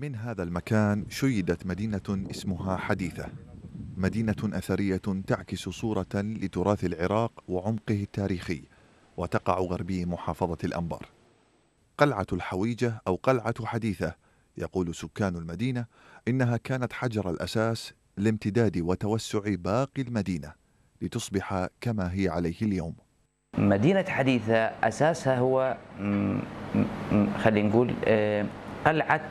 من هذا المكان شيدت مدينة اسمها حديثة مدينة أثرية تعكس صورة لتراث العراق وعمقه التاريخي وتقع غربي محافظة الأنبار قلعة الحويجة أو قلعة حديثة يقول سكان المدينة إنها كانت حجر الأساس لامتداد وتوسع باقي المدينة لتصبح كما هي عليه اليوم مدينة حديثة أساسها هو خلينا نقول آه، قلعة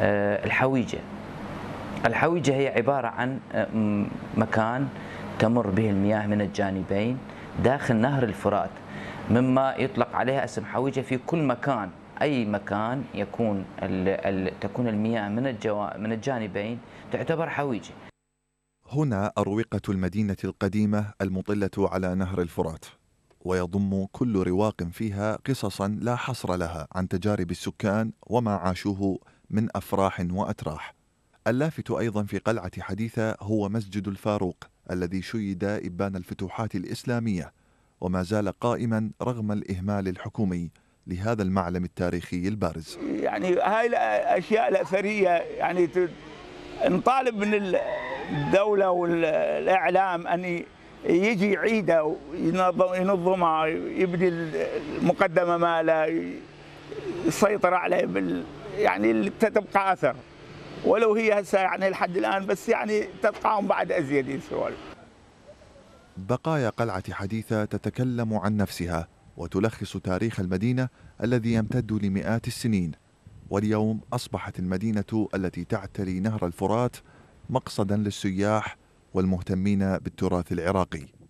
آه، الحويجه الحويجه هي عباره عن آه، مكان تمر به المياه من الجانبين داخل نهر الفرات مما يطلق عليها اسم حويجه في كل مكان اي مكان يكون الـ الـ تكون المياه من الجو من الجانبين تعتبر حويجه هنا اروقه المدينه القديمه المطله على نهر الفرات ويضم كل رواق فيها قصصا لا حصر لها عن تجارب السكان وما عاشوه من أفراح وأتراح اللافت أيضا في قلعة حديثة هو مسجد الفاروق الذي شيد إبان الفتوحات الإسلامية وما زال قائما رغم الإهمال الحكومي لهذا المعلم التاريخي البارز يعني هاي الأشياء الأثرية يعني نطالب من الدولة والإعلام أن يجي عيدة ينظمها يبني المقدمة ماله يسيطر عليه بال يعني اللي تبقى اثر ولو هي هسه يعني لحد الان بس يعني تبقاهم بعد ازيد السؤال بقايا قلعه حديثه تتكلم عن نفسها وتلخص تاريخ المدينه الذي يمتد لمئات السنين واليوم اصبحت المدينه التي تعتري نهر الفرات مقصدا للسياح والمهتمين بالتراث العراقي